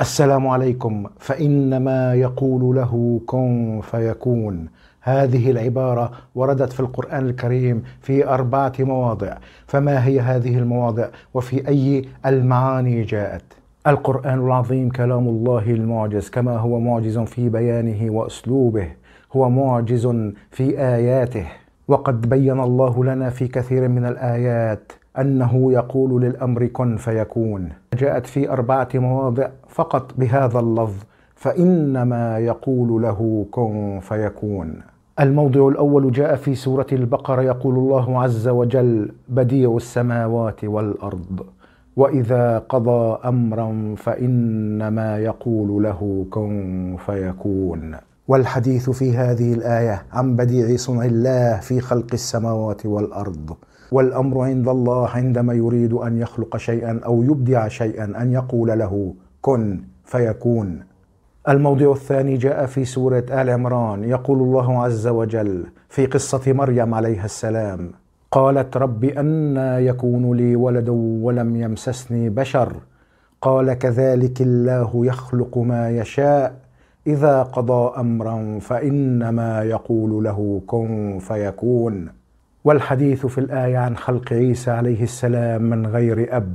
السلام عليكم فانما يقول له كن فيكون هذه العباره وردت في القران الكريم في اربعه مواضع فما هي هذه المواضع وفي اي المعاني جاءت القران العظيم كلام الله المعجز كما هو معجز في بيانه واسلوبه هو معجز في اياته وقد بين الله لنا في كثير من الايات أنه يقول للأمر كن فيكون جاءت في أربعة مواضع فقط بهذا اللفظ فإنما يقول له كن فيكون الموضع الأول جاء في سورة البقرة يقول الله عز وجل بديع السماوات والأرض وإذا قضى أمرا فإنما يقول له كن فيكون والحديث في هذه الآية عن بديع صنع الله في خلق السماوات والأرض والامر عند الله عندما يريد ان يخلق شيئا او يبدع شيئا ان يقول له كن فيكون الموضع الثاني جاء في سوره ال عمران يقول الله عز وجل في قصه مريم عليها السلام قالت رب أنا يكون لي ولد ولم يمسسني بشر قال كذلك الله يخلق ما يشاء اذا قضى امرا فانما يقول له كن فيكون والحديث في الآية عن خلق عيسى عليه السلام من غير أب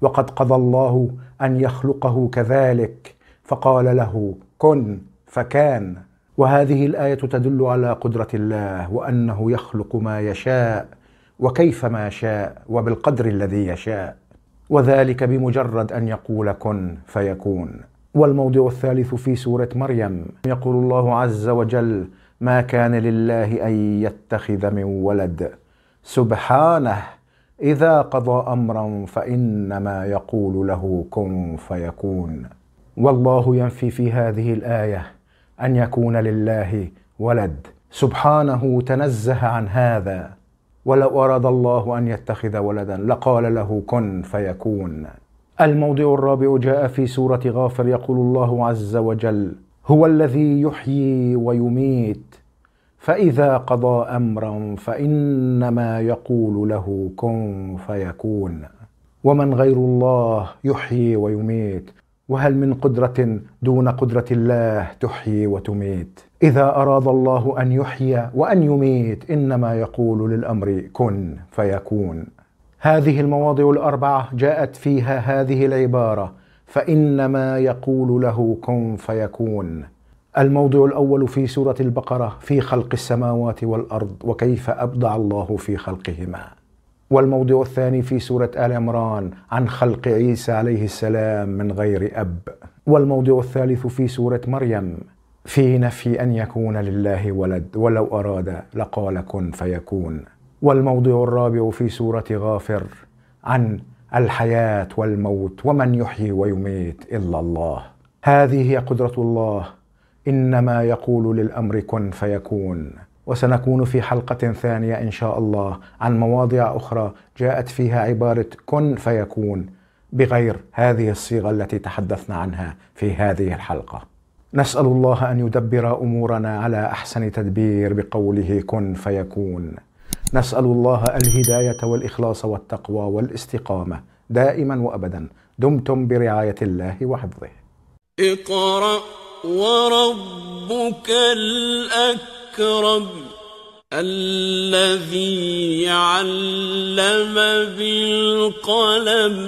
وقد قضى الله أن يخلقه كذلك فقال له كن فكان وهذه الآية تدل على قدرة الله وأنه يخلق ما يشاء وكيف ما شاء وبالقدر الذي يشاء وذلك بمجرد أن يقول كن فيكون والموضع الثالث في سورة مريم يقول الله عز وجل ما كان لله ان يتخذ من ولد سبحانه اذا قضى امرا فانما يقول له كن فيكون والله ينفي في هذه الايه ان يكون لله ولد سبحانه تنزه عن هذا ولو اراد الله ان يتخذ ولدا لقال له كن فيكون الموضع الرابع جاء في سوره غافر يقول الله عز وجل هو الذي يحيي ويميت فاذا قضى امرا فانما يقول له كن فيكون ومن غير الله يحيي ويميت وهل من قدره دون قدره الله تحيي وتميت اذا اراد الله ان يحيي وان يميت انما يقول للامر كن فيكون هذه المواضع الاربعه جاءت فيها هذه العباره فانما يقول له كن فيكون الموضع الاول في سوره البقره في خلق السماوات والارض وكيف ابدع الله في خلقهما والموضع الثاني في سوره ال عمران عن خلق عيسى عليه السلام من غير اب والموضع الثالث في سوره مريم في نفي ان يكون لله ولد ولو اراد لقال كن فيكون والموضع الرابع في سوره غافر عن الحياه والموت ومن يحيي ويميت الا الله هذه هي قدره الله انما يقول للامر كن فيكون وسنكون في حلقه ثانيه ان شاء الله عن مواضيع اخرى جاءت فيها عباره كن فيكون بغير هذه الصيغه التي تحدثنا عنها في هذه الحلقه نسال الله ان يدبر امورنا على احسن تدبير بقوله كن فيكون نسأل الله الهداية والإخلاص والتقوى والاستقامة دائما وأبدا دمتم برعاية الله وحفظه اقرأ وربك الأكرم الذي علم بالقلم